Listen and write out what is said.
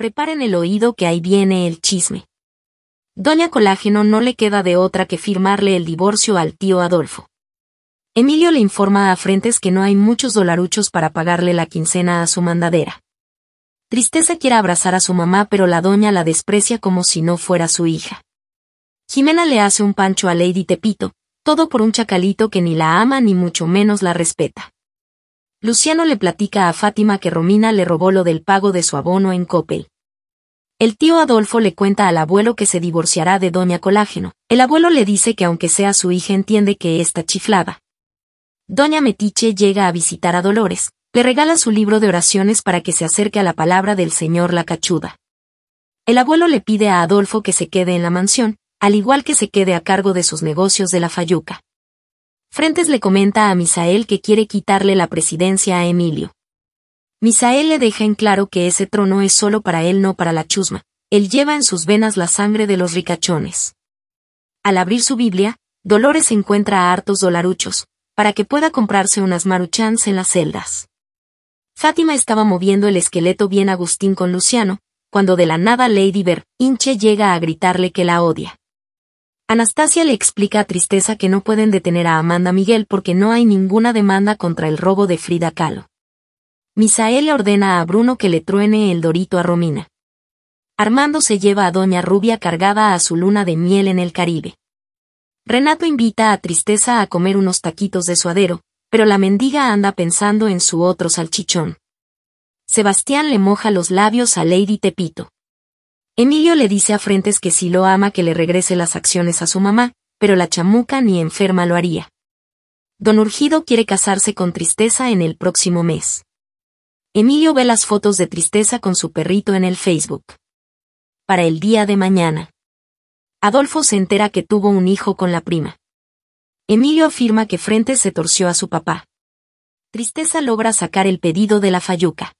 Preparen el oído que ahí viene el chisme. Doña Colágeno no le queda de otra que firmarle el divorcio al tío Adolfo. Emilio le informa a Frentes que no hay muchos dolaruchos para pagarle la quincena a su mandadera. Tristeza quiere abrazar a su mamá pero la doña la desprecia como si no fuera su hija. Jimena le hace un pancho a Lady Tepito, todo por un chacalito que ni la ama ni mucho menos la respeta. Luciano le platica a Fátima que Romina le robó lo del pago de su abono en Coppel. El tío Adolfo le cuenta al abuelo que se divorciará de Doña Colágeno. El abuelo le dice que aunque sea su hija entiende que está chiflada. Doña Metiche llega a visitar a Dolores, le regala su libro de oraciones para que se acerque a la palabra del señor La Cachuda. El abuelo le pide a Adolfo que se quede en la mansión, al igual que se quede a cargo de sus negocios de la Fayuca. Frentes le comenta a Misael que quiere quitarle la presidencia a Emilio. Misael le deja en claro que ese trono es solo para él, no para la chusma. Él lleva en sus venas la sangre de los ricachones. Al abrir su Biblia, Dolores encuentra a hartos dolaruchos, para que pueda comprarse unas maruchans en las celdas. Fátima estaba moviendo el esqueleto bien Agustín con Luciano, cuando de la nada Lady Ver, hinche llega a gritarle que la odia. Anastasia le explica a Tristeza que no pueden detener a Amanda Miguel porque no hay ninguna demanda contra el robo de Frida Kahlo. Misael le ordena a Bruno que le truene el dorito a Romina. Armando se lleva a Doña Rubia cargada a su luna de miel en el Caribe. Renato invita a Tristeza a comer unos taquitos de suadero, pero la mendiga anda pensando en su otro salchichón. Sebastián le moja los labios a Lady Tepito. Emilio le dice a Frentes que si lo ama que le regrese las acciones a su mamá, pero la chamuca ni enferma lo haría. Don Urgido quiere casarse con Tristeza en el próximo mes. Emilio ve las fotos de Tristeza con su perrito en el Facebook. Para el día de mañana. Adolfo se entera que tuvo un hijo con la prima. Emilio afirma que Frentes se torció a su papá. Tristeza logra sacar el pedido de la Fayuca.